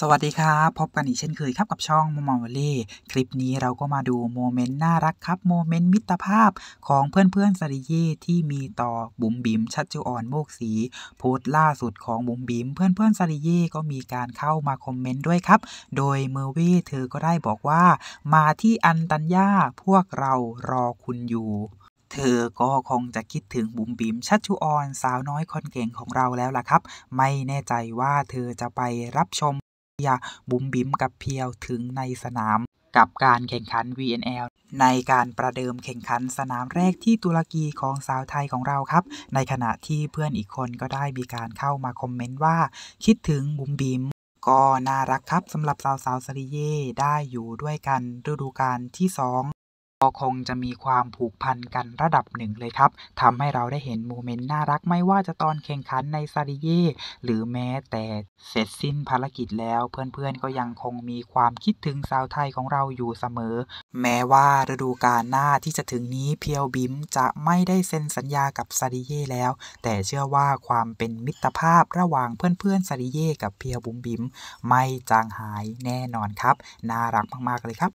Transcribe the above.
สวัสดีครับพบกันอีกเช่นเคยครับกับช่องมอมมอวอลลี่คลิปนี้เราก็มาดูโมเมนต์น่ารักครับ โมเมนต์มิตรภาพของเพื่อนเพื่อนสริเย่ที่มีต่อ บุ๋มบิ๋มชัดจุออนโมกสีโพสต์ล่าสุดของบุ๋มบิ๋มเพื่อนเพื่อนสริเย่ก็มีการเข้ามาคอมเมนต์ด้วยครับโดยเมอร์วีเธอก็ได้บอกว่า มาที่อันตัญญาพวกเรารอคุณอยู่ เธอก็คงจะคิดถึงบุ๋มบิ๋มชัดชุออนสาวน้อยคนเก่งของเราแล้วล่ะครับ ไม่แน่ใจว่าเธอจะไปรับชมยาบุ้มบิ้มกับเพียวถึงในสนามกับการแข่งขัน VNL ในการประเดิมแข่งขันสนามแรกที่ตุรกีของสาวไทยของเราครับ ในขณะที่เพื่อนอีกคนก็ได้มีการเข้ามาคอมเมนต์ว่า คิดถึงบุ้มบิมก็น่ารักครับสำหรับสาวสาวสริเย่ได้อยู่ด้วยกันฤดูกาลที่ 2ก็คงจะมีความผูกพัน กันระดับหนึ่งเลยครับทำให้เราได้ เห็นโมเมนต์น่ารักไม่ว่าจะตอนแข่งขันในซาริเย่หรือแม้แต่เสร็จสิ้นภารกิจแล้ว เพื่อนๆ ก็ยังคงมีความคิดถึง สาวไทยของเราอยู่เสมอ แม้ว่าฤดูกาลหน้าที่จะถึงนี้เพียวบิมจะไม่ได้เซ็นสัญญากับซาริเย่แล้ว แต่เชื่อว่าความเป็นมิตรภาพระหว่างเพื่อนๆซาริเย่กับเพียวบุ๋มบิมไม่จางหายแน่นอนครับน่ารักมากๆเลยครับ